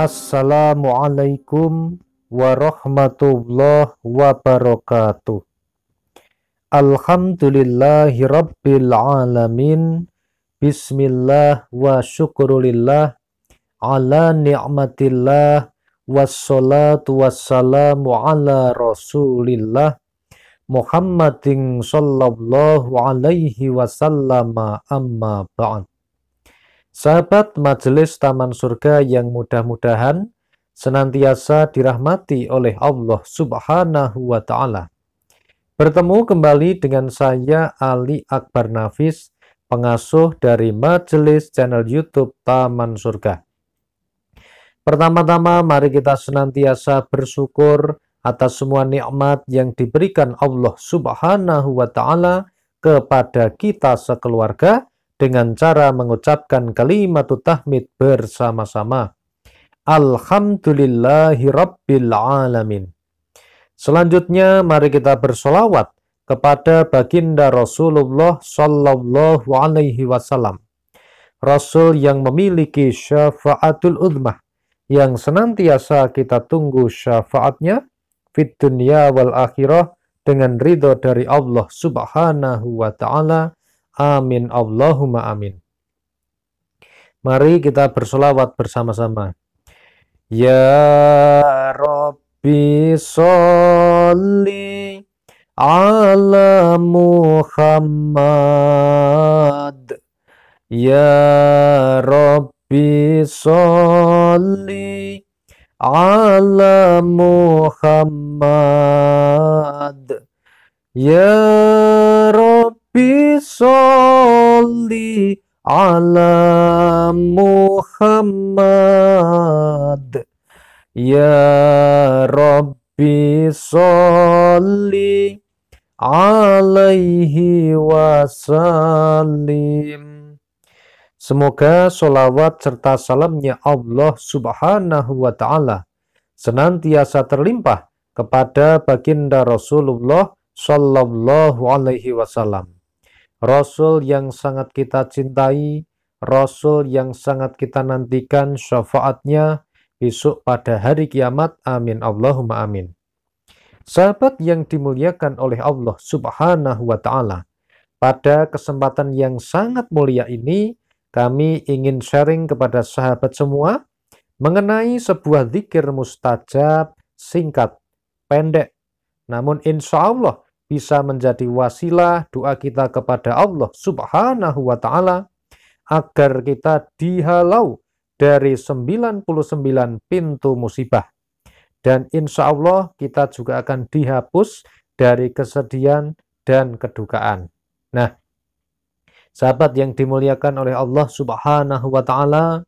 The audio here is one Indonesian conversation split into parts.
Assalamualaikum warahmatullahi wabarakatuh. Alhamdulillahi rabbil alamin. Bismillah wa syukurulillah ala ni'matillah wassalatu wassalamu ala rasulillah Muhammadin sallallahu alaihi wasallama amma ba'd. Sahabat Majelis Taman Surga yang mudah-mudahan senantiasa dirahmati oleh Allah Subhanahu wa taala. Bertemu kembali dengan saya Ali Akbar Nafis, pengasuh dari Majelis channel YouTube Taman Surga. Pertama-tama mari kita senantiasa bersyukur atas semua nikmat yang diberikan Allah Subhanahu wa taala kepada kita sekeluarga dengan cara mengucapkan kalimat tahmid bersama-sama. Alhamdulillahi Rabbil Alamin. Selanjutnya, mari kita bersolawat kepada baginda Rasulullah Sallallahu Alaihi Wasallam. Rasul yang memiliki syafaatul udmah, yang senantiasa kita tunggu syafaatnya, fit dunia wal akhirah, dengan ridho dari Allah subhanahu wa ta'ala, Amin. Allahumma amin. Mari kita bersolawat bersama-sama. Ya Rabbi sholli ala Muhammad. Ya Rabbi sholli ala Muhammad. Ya Rabbi bisoli ala Muhammad Ya Rabbi soli alaihi wasallim Semoga solawat serta salamnya Allah subhanahu wa ta'ala senantiasa terlimpah kepada baginda Rasulullah sallallahu alaihi wasallam Rasul yang sangat kita cintai, Rasul yang sangat kita nantikan syafaatnya besok pada hari kiamat. Amin. Allahumma amin. Sahabat yang dimuliakan oleh Allah subhanahu wa ta'ala, pada kesempatan yang sangat mulia ini, kami ingin sharing kepada sahabat semua mengenai sebuah zikir mustajab singkat, pendek. Namun insya Allah, bisa menjadi wasilah doa kita kepada Allah Subhanahu wa taala agar kita dihalau dari 99 pintu musibah. Dan insya Allah kita juga akan dihapus dari kesedihan dan kedukaan. Nah, sahabat yang dimuliakan oleh Allah Subhanahu wa taala,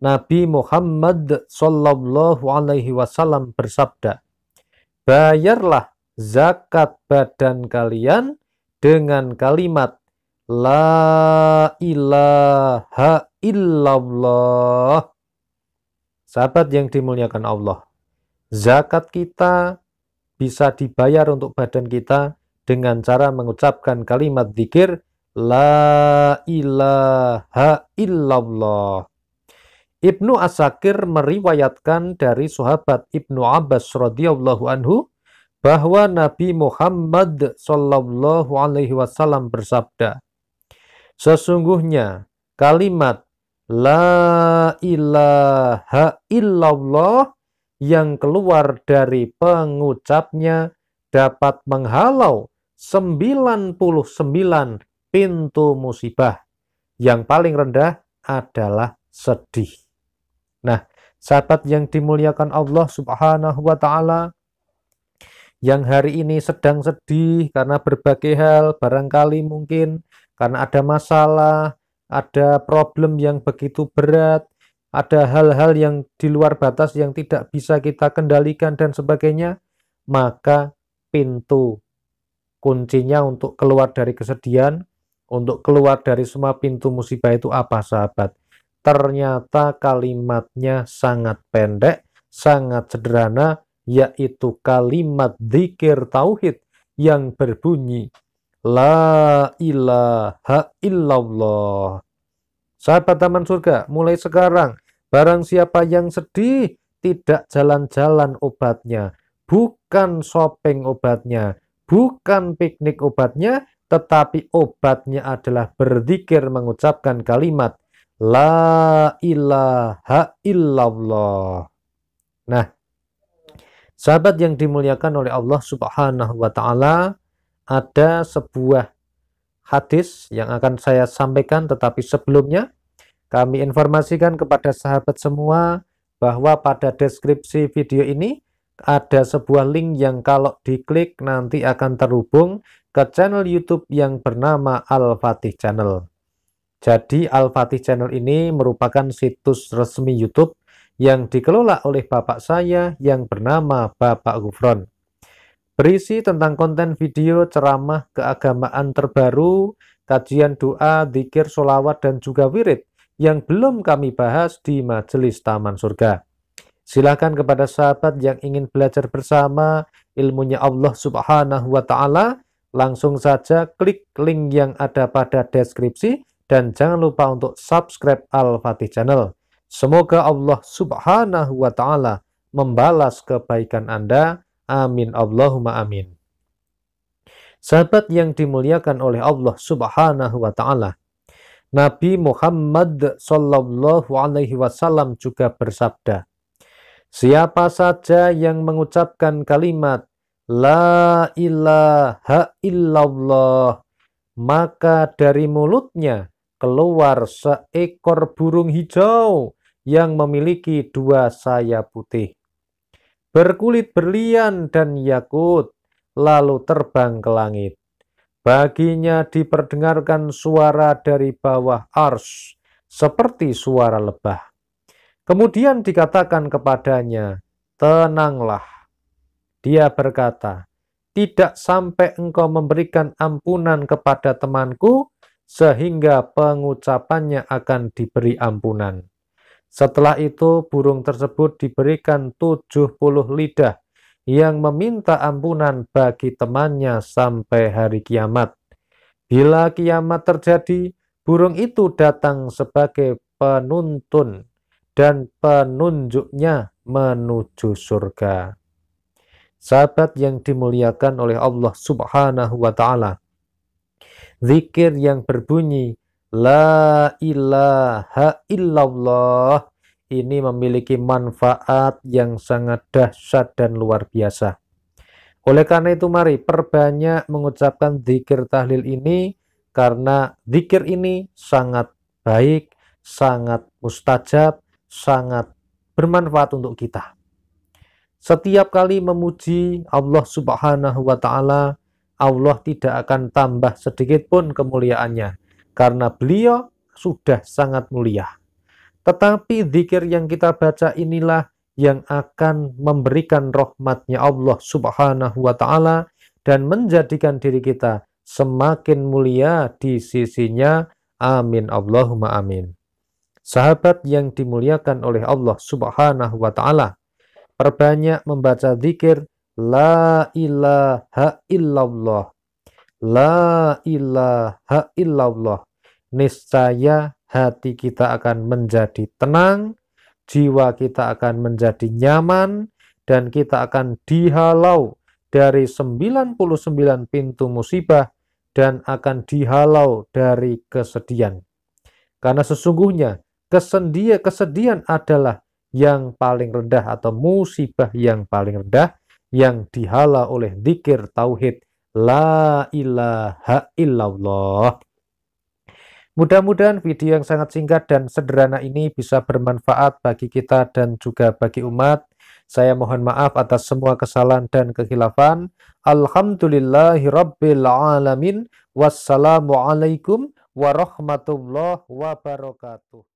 Nabi Muhammad sallallahu alaihi wasallam bersabda, "Bayarlah zakat badan kalian dengan kalimat La ilaha illallah. Sahabat yang dimuliakan Allah, zakat kita bisa dibayar untuk badan kita dengan cara mengucapkan kalimat zikir La ilaha illallah. Ibnu Asakir meriwayatkan dari sahabat Ibnu Abbas radhiyallahu anhu bahwa Nabi Muhammad Shallallahu Alaihi Wasallam bersabda, sesungguhnya kalimat La ilaha illallah yang keluar dari pengucapnya dapat menghalau 99 pintu musibah. Yang paling rendah adalah sedih. Nah, sahabat yang dimuliakan Allah Subhanahu wa taala, yang hari ini sedang sedih karena berbagai hal, barangkali mungkin karena ada masalah, ada problem yang begitu berat, ada hal-hal yang di luar batas yang tidak bisa kita kendalikan dan sebagainya, maka pintu kuncinya untuk keluar dari kesedihan, untuk keluar dari semua pintu musibah itu apa sahabat? Ternyata kalimatnya sangat pendek, sangat sederhana, yaitu kalimat zikir tauhid yang berbunyi La ilaha illallah. Sahabat Taman Surga, mulai sekarang, barang siapa yang sedih, tidak jalan-jalan obatnya, bukan shopping obatnya, bukan piknik obatnya, tetapi obatnya adalah berzikir mengucapkan kalimat La ilaha illallah. Nah, Sahabat yang dimuliakan oleh Allah Subhanahu wa taala, ada sebuah hadis yang akan saya sampaikan tetapi sebelumnya kami informasikan kepada sahabat semua bahwa pada deskripsi video ini ada sebuah link yang kalau diklik nanti akan terhubung ke channel YouTube yang bernama Al-Fatih Channel. Jadi Al-Fatih Channel ini merupakan situs resmi YouTube yang dikelola oleh bapak saya yang bernama Bapak Gufron. Berisi tentang konten video ceramah keagamaan terbaru, kajian doa, zikir, solawat, dan juga wirid yang belum kami bahas di Majelis Taman Surga. Silahkan kepada sahabat yang ingin belajar bersama ilmunya Allah Subhanahu wa Ta'ala, langsung saja klik link yang ada pada deskripsi dan jangan lupa untuk subscribe Al-Fatih Channel. Semoga Allah subhanahu wa ta'ala membalas kebaikan Anda. Amin. Allahumma amin. Sahabat yang dimuliakan oleh Allah subhanahu wa ta'ala. Nabi Muhammad SAW Alaihi Wasallam juga bersabda, Siapa saja yang mengucapkan kalimat La ilaha illallah, maka dari mulutnya keluar seekor burung hijau yang memiliki dua sayap putih, berkulit berlian dan yakut, lalu terbang ke langit. Baginya diperdengarkan suara dari bawah ars, seperti suara lebah. Kemudian dikatakan kepadanya, Tenanglah. Dia berkata, Tidak sampai engkau memberikan ampunan kepada temanku, sehingga pengucapannya akan diberi ampunan. Setelah itu burung tersebut diberikan 70 lidah yang meminta ampunan bagi temannya sampai hari kiamat. Bila kiamat terjadi, burung itu datang sebagai penuntun dan penunjuknya menuju surga. Sahabat yang dimuliakan oleh Allah Subhanahu wa taala. Zikir yang berbunyi La ilaha illallah ini memiliki manfaat yang sangat dahsyat dan luar biasa. Oleh karena itu mari perbanyak mengucapkan zikir tahlil ini karena zikir ini sangat baik, sangat mustajab, sangat bermanfaat untuk kita. Setiap kali memuji Allah Subhanahu wa taala, Allah tidak akan tambah sedikit pun kemuliaannya karena beliau sudah sangat mulia. Tetapi zikir yang kita baca inilah yang akan memberikan rahmatnya Allah subhanahu wa ta'ala dan menjadikan diri kita semakin mulia di sisinya. Amin Allahumma amin. Sahabat yang dimuliakan oleh Allah subhanahu wa ta'ala, perbanyak membaca zikir La ilaha illallah. La ilaha illallah niscaya hati kita akan menjadi tenang, jiwa kita akan menjadi nyaman, dan kita akan dihalau dari 99 pintu musibah dan akan dihalau dari kesedihan. Karena sesungguhnya kesedihan adalah yang paling rendah atau musibah yang paling rendah yang dihalau oleh dikir tauhid la ilaha illallah Mudah-mudahan video yang sangat singkat dan sederhana ini bisa bermanfaat bagi kita dan juga bagi umat. Saya mohon maaf atas semua kesalahan dan kekhilafan. Alhamdulillahirabbil alamin. Wassalamualaikum warahmatullahi wabarakatuh.